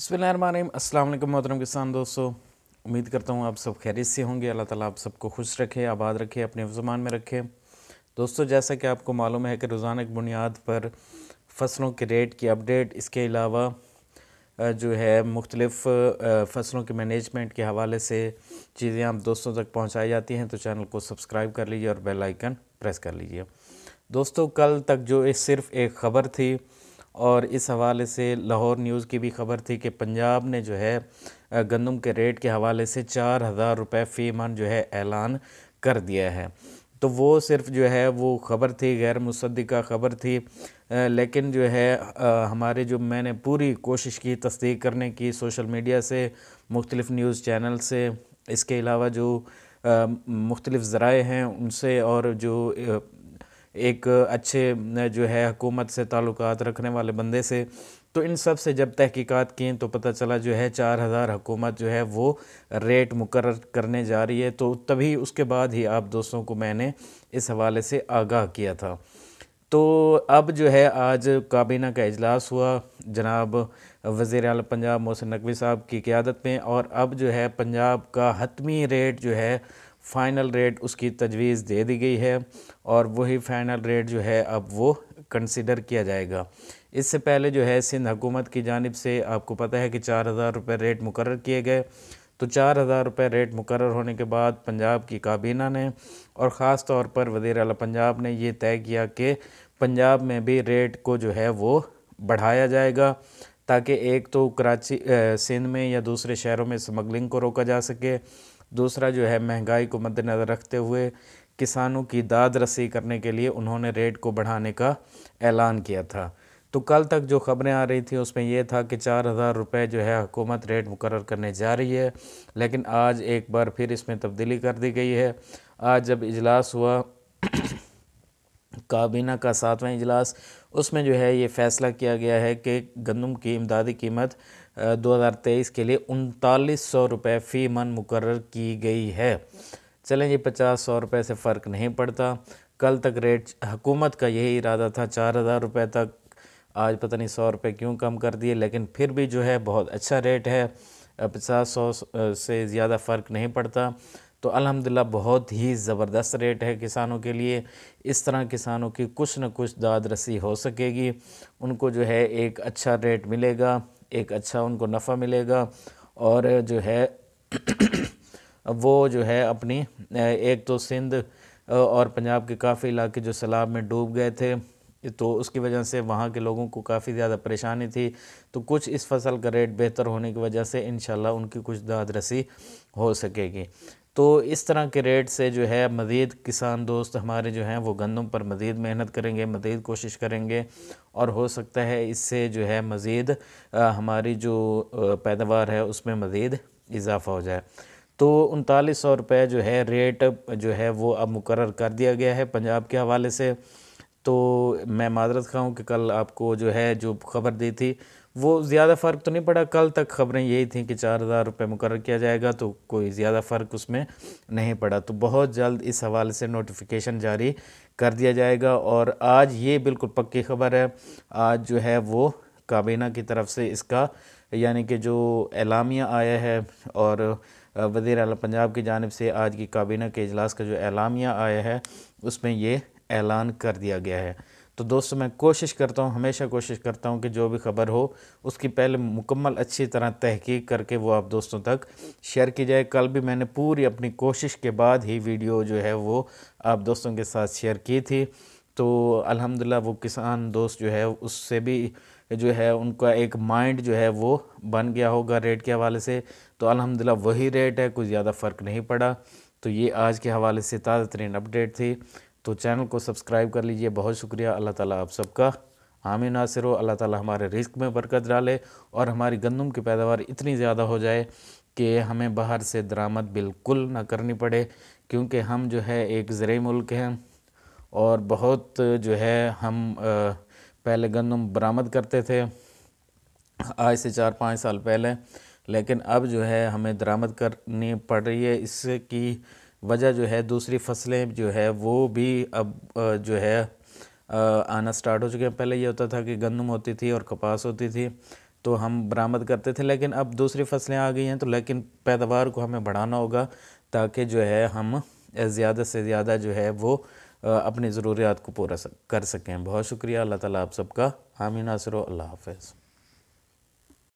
अस्सलाम वालेकुम मोहतरम किसान दोस्तों उम्मीद करता हूँ आप सब खैरियत से होंगे अल्लाह ताला आप सबको खुश रखे आबाद रखे अपने ज़ुबान में रखे दोस्तों जैसा कि आपको मालूम है कि रोज़ाना की बुनियाद पर फसलों के रेट की अपडेट इसके अलावा जो है मुख्तलिफ़ फसलों के मैनेजमेंट के हवाले से चीज़ें आप दोस्तों तक पहुँचाई जाती हैं तो चैनल को सब्सक्राइब कर लीजिए और बेलाइकन प्रेस कर लीजिए दोस्तों कल तक जो सिर्फ़ एक ख़बर थी और इस हवाले से लाहौर न्यूज़ की भी खबर थी कि पंजाब ने जो है गंदम के रेट के हवाले से चार हज़ार रुपये फ़ी मन जो है ऐलान कर दिया है तो वो सिर्फ जो है वो ख़बर थी गैर मुसदा ख़बर थी लेकिन जो है हमारे जो मैंने पूरी कोशिश की तस्दीक करने की सोशल मीडिया से मुख्तलिफ़ न्यूज़ चैनल से इसके अलावा जो मुख्तलिफ़ ज़राए हैं उनसे और जो एक अच्छे जो है हुकूमत से ताल्लुक़ रखने वाले बंदे से तो इन सब से जब तहकीकात की तो पता चला जो है चार हज़ार हुकूमत जो है वो रेट मुकर करने जा रही है तो तभी उसके बाद ही आप दोस्तों को मैंने इस हवाले से आगाह किया था तो अब जो है आज काबीना का इजलास हुआ जनाब वज़ी अल पंजाब मोहसिन नकवी साहब की क़्यादत में और अब जो है पंजाब का हतमी रेट जो है फ़ाइनल रेट उसकी तजवीज़ दे दी गई है और वही फ़ाइनल रेट जो है अब वो कंसिडर किया जाएगा इससे पहले जो है सिंध हुकूमत की जानब से आपको पता है कि चार हज़ार रुपये रेट मुकर किए गए तो चार हज़ार रुपये रेट मुकर होने के बाद पंजाब की काबीना ने और ख़ास तौर पर वजीर अला पंजाब ने यह तय किया कि पंजाब में भी रेट को जो है वो बढ़ाया जाएगा ताकि एक तो कराची सिंध में या दूसरे शहरों में स्मगलिंग को रोका जा सके दूसरा जो है महंगाई को मद्देनज़र रखते हुए किसानों की दाद रसी करने के लिए उन्होंने रेट को बढ़ाने का ऐलान किया था तो कल तक जो खबरें आ रही थी उसमें यह था कि चार हज़ार रुपये जो है हुकूमत रेट मुकर करने जा रही है लेकिन आज एक बार फिर इसमें तब्दीली कर दी गई है आज जब इजलास हुआ काबीना का सातवां इजलास उसमें जो है ये फ़ैसला किया गया है कि गंदम की इमदादी कीमत 2023 के लिए उनतालीस सौ रुपये फ़ी मन मुकर की गई है चलें ये पचास सौ रुपये से फ़र्क नहीं पड़ता कल तक रेट हुकूमत का यही इरादा था चार हज़ार रुपये तक आज पता नहीं सौ रुपये क्यों कम कर दिए लेकिन फिर भी जो है बहुत अच्छा रेट है पचास सौ से ज़्यादा फ़र्क नहीं पड़ता तो अल्हम्दुलिल्लाह बहुत ही ज़बरदस्त रेट है किसानों के लिए इस तरह किसानों की कुछ न कुछ दाद रसी हो सकेगी उनको जो है एक अच्छा रेट मिलेगा एक अच्छा उनको नफ़ा मिलेगा और जो है वो जो है अपनी एक तो सिंध और पंजाब के काफ़ी इलाके जो सैलाब में डूब गए थे तो उसकी वजह से वहाँ के लोगों को काफ़ी ज़्यादा परेशानी थी तो कुछ इस फसल का रेट बेहतर होने की वजह से इन उनकी कुछ दाद रसी हो सकेगी तो इस तरह के रेट से जो है मज़ीद किसान दोस्त हमारे जो हैं वो गंदम पर मज़ीद मेहनत करेंगे मज़ीद कोशिश करेंगे और हो सकता है इससे जो है मज़ीद हमारी जो पैदावार है उसमें मज़ीद इजाफा हो जाए तो उनतालीस सौ रुपये जो है रेट जो है वो अब मुकर कर दिया गया है पंजाब के हवाले से तो मैं माजरत खाऊँ कि कल आपको जो है जो खबर दी थी वो ज़्यादा फ़र्क तो नहीं पड़ा कल तक खबरें यही थी कि चार हज़ार रुपये मुकर किया जाएगा तो कोई ज़्यादा फ़र्क उसमें नहीं पड़ा तो बहुत जल्द इस हवाले से नोटिफिकेशन जारी कर दिया जाएगा और आज ये बिल्कुल पक्की खबर है आज जो है वो काबीना की तरफ से इसका यानी कि जो एलामिया आया है और वज़ी अल पंजाब की जानब से आज की काबीना के अजलास का जो एलामिया आया है उसमें ये ऐलान कर दिया गया है तो दोस्तों मैं कोशिश करता हूँ हमेशा कोशिश करता हूँ कि जो भी खबर हो उसकी पहले मुकम्मल अच्छी तरह तहकीक करके वो आप दोस्तों तक शेयर की जाए कल भी मैंने पूरी अपनी कोशिश के बाद ही वीडियो जो है वो आप दोस्तों के साथ शेयर की थी तो अल्हम्दुलिल्लाह वो किसान दोस्त जो है उससे भी जो है उनका एक माइंड जो है वो बन गया होगा रेट के हवाले से तो अलहमदिल्ला वही रेट है कुछ ज़्यादा फ़र्क नहीं पड़ा तो ये आज के हवाले से ताज़ा तरीन अपडेट थी तो चैनल को सब्सक्राइब कर लीजिए बहुत शुक्रिया अल्लाह ताला आप सबका आमिर नासिर हो अल्लाह ताला हमारे रिस्क में बरकत डाले और हमारी गंदम की पैदावार इतनी ज़्यादा हो जाए कि हमें बाहर से दरामद बिल्कुल ना करनी पड़े क्योंकि हम जो है एक ज़रूरी मुल्क हैं और बहुत जो है हम पहले गंदम बरामद करते थे आज से चार पाँच साल पहले लेकिन अब जो है हमें दरामद करनी पड़ रही है इसकी वजह जो है दूसरी फसलें जो है वो भी अब जो है आना स्टार्ट हो चुके हैं पहले ये होता था कि गंदम होती थी और कपास होती थी तो हम बरामद करते थे लेकिन अब दूसरी फसलें आ गई हैं तो लेकिन पैदावार को हमें बढ़ाना होगा ताकि जो है हम ज़्यादा से ज़्यादा जो है वो अपनी ज़रूरियात को पूरा कर सकें बहुत शुक्रिया अल्लाह ताला आप सबका हामीना सरो अल्लाह हाफ़